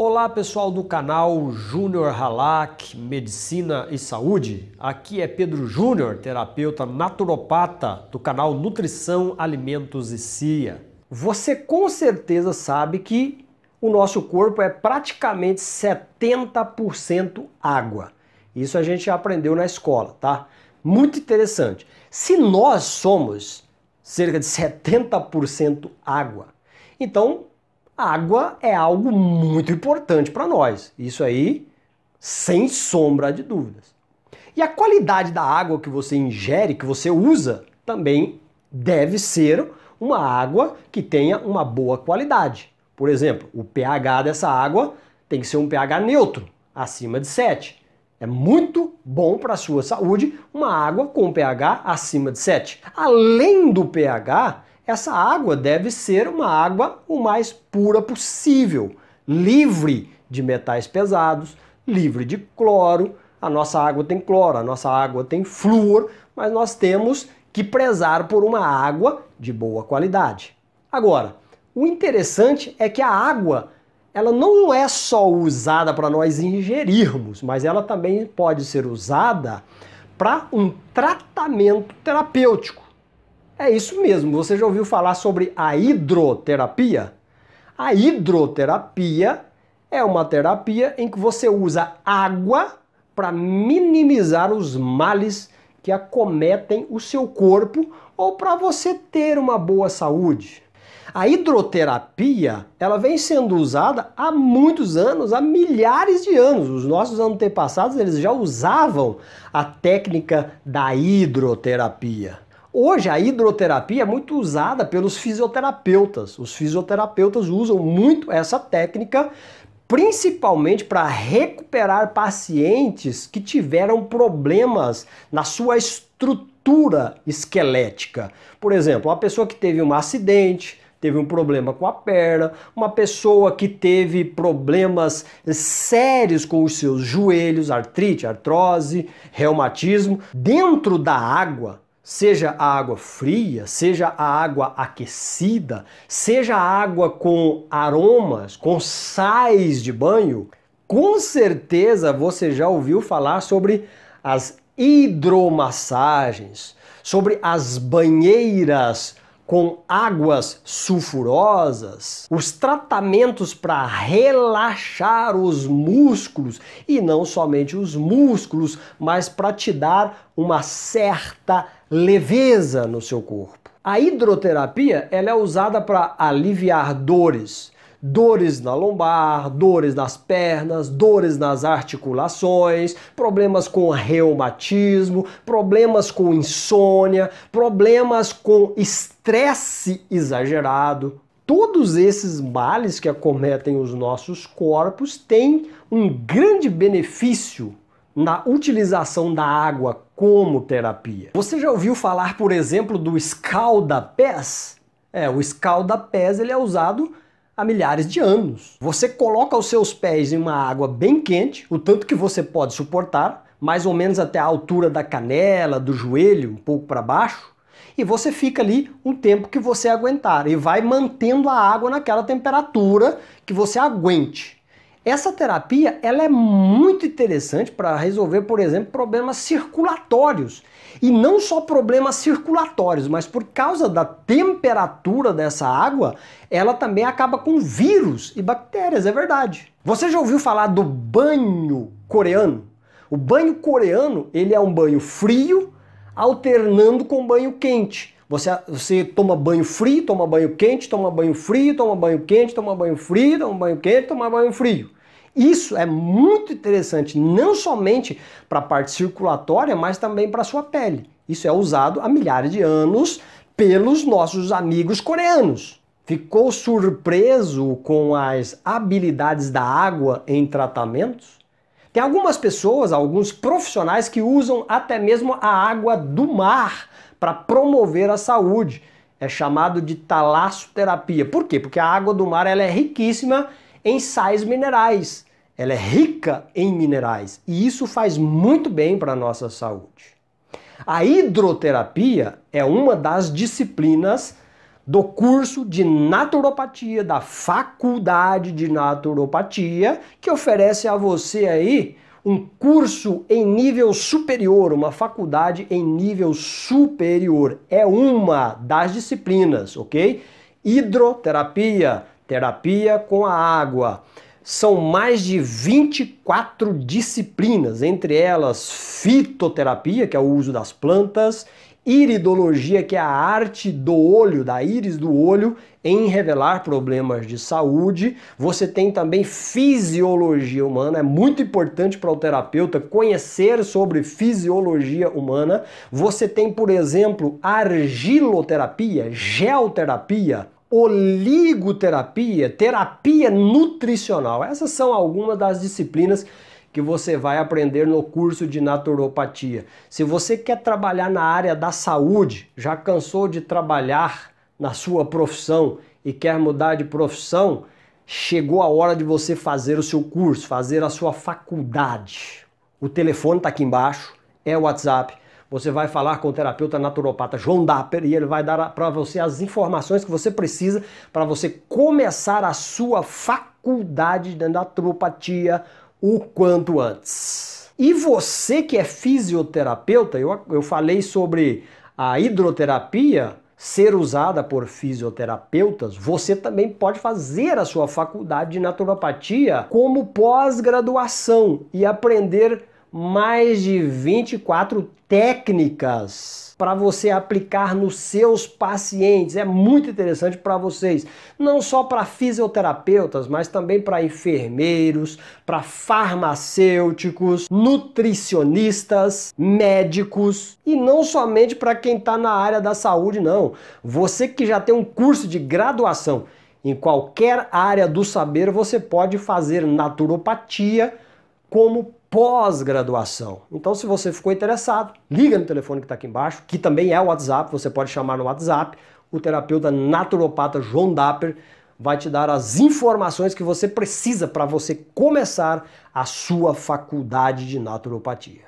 Olá pessoal do canal Júnior Halak Medicina e Saúde. Aqui é Pedro Júnior, terapeuta naturopata do canal Nutrição, Alimentos e Cia. Você com certeza sabe que o nosso corpo é praticamente 70% água. Isso a gente já aprendeu na escola, tá? Muito interessante. Se nós somos cerca de 70% água, então água é algo muito importante para nós. Isso aí, sem sombra de dúvidas. E a qualidade da água que você ingere, que você usa, também deve ser uma água que tenha uma boa qualidade. Por exemplo, o pH dessa água tem que ser um pH neutro, acima de 7. É muito bom para a sua saúde uma água com pH acima de 7. Além do pH, essa água deve ser uma água o mais pura possível, livre de metais pesados, livre de cloro. A nossa água tem cloro, a nossa água tem flúor, mas nós temos que prezar por uma água de boa qualidade. Agora, o interessante é que a água ela não é só usada para nós ingerirmos, mas ela também pode ser usada para um tratamento terapêutico. É isso mesmo. Você já ouviu falar sobre a hidroterapia? A hidroterapia é uma terapia em que você usa água para minimizar os males que acometem o seu corpo ou para você ter uma boa saúde. A hidroterapia, ela vem sendo usada há muitos anos, há milhares de anos. Os nossos antepassados, eles já usavam a técnica da hidroterapia. Hoje a hidroterapia é muito usada pelos fisioterapeutas. Os fisioterapeutas usam muito essa técnica principalmente para recuperar pacientes que tiveram problemas na sua estrutura esquelética. Por exemplo, uma pessoa que teve um acidente, teve um problema com a perna, uma pessoa que teve problemas sérios com os seus joelhos, artrite, artrose, reumatismo, dentro da água seja a água fria, seja a água aquecida, seja a água com aromas, com sais de banho, com certeza você já ouviu falar sobre as hidromassagens, sobre as banheiras com águas sulfurosas, os tratamentos para relaxar os músculos e não somente os músculos, mas para te dar uma certa leveza no seu corpo. A hidroterapia ela é usada para aliviar dores, dores na lombar, dores nas pernas, dores nas articulações, problemas com reumatismo, problemas com insônia, problemas com estresse exagerado. Todos esses males que acometem os nossos corpos têm um grande benefício na utilização da água como terapia. Você já ouviu falar, por exemplo, do escalda-pés? É, o escalda-pés ele é usado há milhares de anos. Você coloca os seus pés em uma água bem quente, o tanto que você pode suportar, mais ou menos até a altura da canela, do joelho, um pouco para baixo, e você fica ali um tempo que você aguentar e vai mantendo a água naquela temperatura que você aguente. Essa terapia ela é muito interessante para resolver, por exemplo, problemas circulatórios. E não só problemas circulatórios, mas por causa da temperatura dessa água, ela também acaba com vírus e bactérias, é verdade. Você já ouviu falar do banho coreano? O banho coreano ele é um banho frio alternando com banho quente. Você, você toma banho frio, toma banho quente, toma banho frio, toma banho quente, toma banho frio, toma banho quente, toma banho frio. Isso é muito interessante, não somente para a parte circulatória, mas também para a sua pele. Isso é usado há milhares de anos pelos nossos amigos coreanos. Ficou surpreso com as habilidades da água em tratamentos? Tem algumas pessoas, alguns profissionais que usam até mesmo a água do mar para promover a saúde. É chamado de talassoterapia. Por quê? Porque a água do mar ela é riquíssima em sais minerais ela é rica em minerais e isso faz muito bem para a nossa saúde. A hidroterapia é uma das disciplinas do curso de naturopatia da Faculdade de Naturopatia, que oferece a você aí um curso em nível superior, uma faculdade em nível superior. É uma das disciplinas, OK? Hidroterapia, terapia com a água são mais de 24 disciplinas, entre elas fitoterapia, que é o uso das plantas, iridologia, que é a arte do olho, da íris do olho, em revelar problemas de saúde. Você tem também fisiologia humana, é muito importante para o terapeuta conhecer sobre fisiologia humana. Você tem, por exemplo, argiloterapia, geoterapia, oligoterapia, terapia nutricional. Essas são algumas das disciplinas que você vai aprender no curso de naturopatia. Se você quer trabalhar na área da saúde, já cansou de trabalhar na sua profissão e quer mudar de profissão, chegou a hora de você fazer o seu curso, fazer a sua faculdade. O telefone está aqui embaixo, é o WhatsApp você vai falar com o terapeuta naturopata João Dapper e ele vai dar para você as informações que você precisa para você começar a sua faculdade de naturopatia o quanto antes. E você que é fisioterapeuta, eu, eu falei sobre a hidroterapia ser usada por fisioterapeutas, você também pode fazer a sua faculdade de naturopatia como pós-graduação e aprender mais de 24 técnicas para você aplicar nos seus pacientes. É muito interessante para vocês, não só para fisioterapeutas, mas também para enfermeiros, para farmacêuticos, nutricionistas, médicos e não somente para quem está na área da saúde, não. Você que já tem um curso de graduação em qualquer área do saber, você pode fazer naturopatia como pós-graduação. Então, se você ficou interessado, liga no telefone que está aqui embaixo, que também é o WhatsApp, você pode chamar no WhatsApp. O terapeuta naturopata João Dapper vai te dar as informações que você precisa para você começar a sua faculdade de naturopatia.